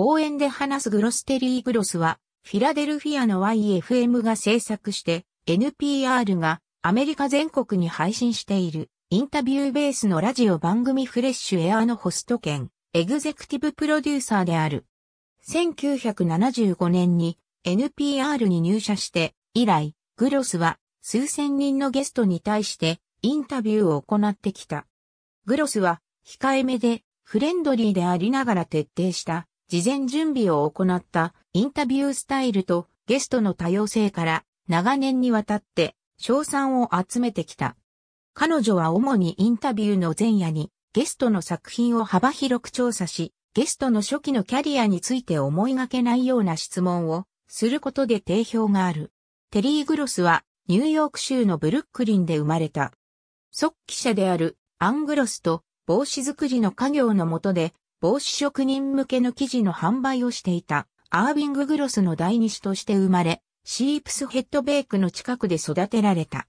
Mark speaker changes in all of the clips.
Speaker 1: 公園で話すグロステリーグロスは、フィラデルフィアの YFM が制作して、NPR がアメリカ全国に配信している、インタビューベースのラジオ番組フレッシュエアのホスト兼、エグゼクティブプロデューサーである。1975年に NPR に入社して以来、グロスは数千人のゲストに対してインタビューを行ってきた。グロスは控えめでフレンドリーでありながら徹底した事前準備を行ったインタビュースタイルとゲストの多様性から長年にわたって賞賛を集めてきた。彼女は主にインタビューの前夜にゲストの作品を幅広く調査し、ゲストの初期のキャリアについて思いがけないような質問をすることで定評がある。テリー・グロスはニューヨーク州のブルックリンで生まれた。即記者であるアングロスと帽子作りの家業の下で帽子職人向けの生地の販売をしていた、アービング・グロスの第二子として生まれ、シープスヘッドベイクの近くで育てられた。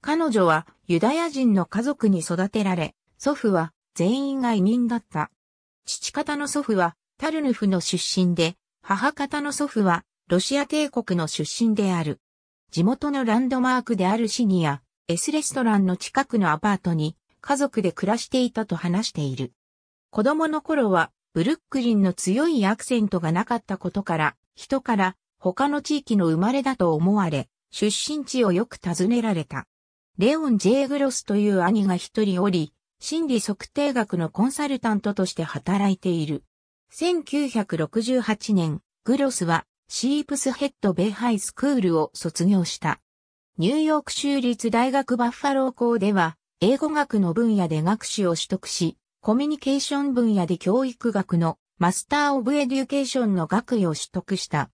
Speaker 1: 彼女はユダヤ人の家族に育てられ、祖父は全員が移民だった。父方の祖父はタルヌフの出身で、母方の祖父はロシア帝国の出身である。地元のランドマークであるシニア、S レストランの近くのアパートに家族で暮らしていたと話している。子供の頃は、ブルックリンの強いアクセントがなかったことから、人から他の地域の生まれだと思われ、出身地をよく尋ねられた。レオン・ジェイ・グロスという兄が一人おり、心理測定学のコンサルタントとして働いている。1968年、グロスはシープスヘッド・ベイハイスクールを卒業した。ニューヨーク州立大学バッファロー校では、英語学の分野で学士を取得し、コミュニケーション分野で教育学のマスター・オブ・エデュケーションの学位を取得した。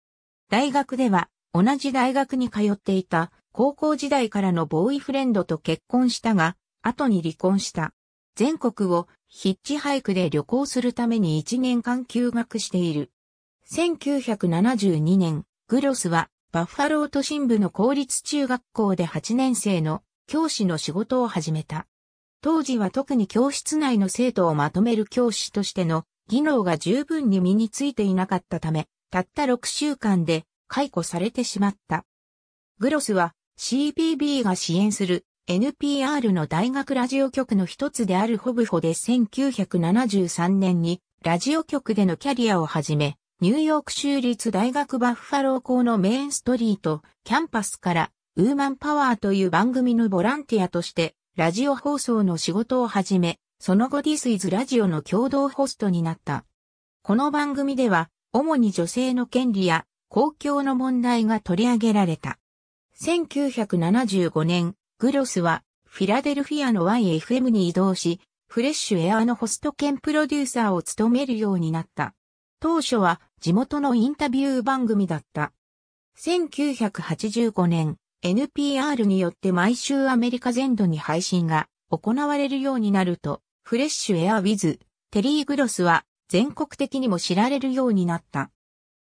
Speaker 1: 大学では同じ大学に通っていた高校時代からのボーイフレンドと結婚したが、後に離婚した。全国をヒッチハイクで旅行するために1年間休学している。1972年、グロスはバッファロー都心部の公立中学校で8年生の教師の仕事を始めた。当時は特に教室内の生徒をまとめる教師としての技能が十分に身についていなかったため、たった6週間で解雇されてしまった。グロスは CPB が支援する NPR の大学ラジオ局の一つであるホブホで1973年にラジオ局でのキャリアを始め、ニューヨーク州立大学バッファロー校のメインストリート、キャンパスからウーマンパワーという番組のボランティアとしてラジオ放送の仕事を始め、その後 This is ラジオの共同ホストになった。この番組では、主に女性の権利や公共の問題が取り上げられた。1975年、グロスはフィラデルフィアの YFM に移動し、フレッシュエアのホスト兼プロデューサーを務めるようになった。当初は地元のインタビュー番組だった。1985年、NPR によって毎週アメリカ全土に配信が行われるようになると、フレッシュエアウィズ、テリー・グロスは全国的にも知られるようになった。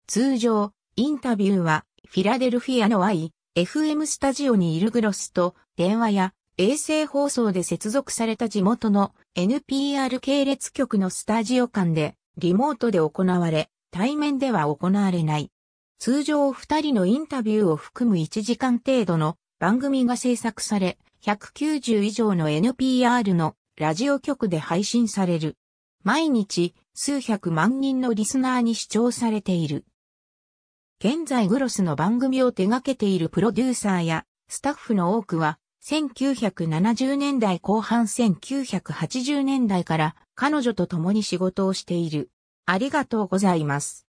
Speaker 1: 通常、インタビューはフィラデルフィアの Y、FM スタジオにいるグロスと電話や衛星放送で接続された地元の NPR 系列局のスタジオ間でリモートで行われ、対面では行われない。通常2人のインタビューを含む1時間程度の番組が制作され、190以上の NPR のラジオ局で配信される。毎日数百万人のリスナーに視聴されている。現在グロスの番組を手掛けているプロデューサーやスタッフの多くは1970年代後半1980年代から彼女と共に仕事をしている。ありがとうございます。